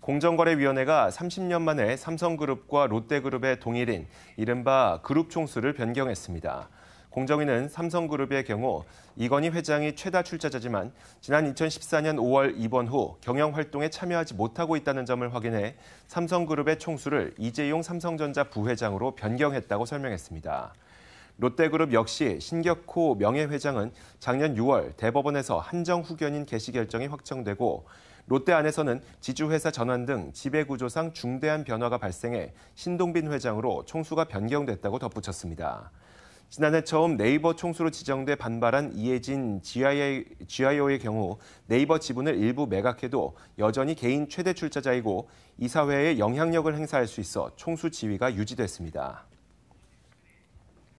공정거래위원회가 30년 만에 삼성그룹과 롯데그룹의 동일인 이른바 그룹 총수를 변경했습니다. 공정위는 삼성그룹의 경우 이건희 회장이 최다 출자자지만 지난 2014년 5월 입원 후 경영 활동에 참여하지 못하고 있다는 점을 확인해 삼성그룹의 총수를 이재용 삼성전자 부회장으로 변경했다고 설명했습니다. 롯데그룹 역시 신격호 명예회장은 작년 6월 대법원에서 한정 후견인 개시 결정이 확정되고 롯데 안에서는 지주회사 전환 등 지배구조상 중대한 변화가 발생해 신동빈 회장으로 총수가 변경됐다고 덧붙였습니다. 지난해 처음 네이버 총수로 지정돼 반발한 이혜진 GIO의 경우 네이버 지분을 일부 매각해도 여전히 개인 최대 출자자이고 이사회에 영향력을 행사할 수 있어 총수 지위가 유지됐습니다.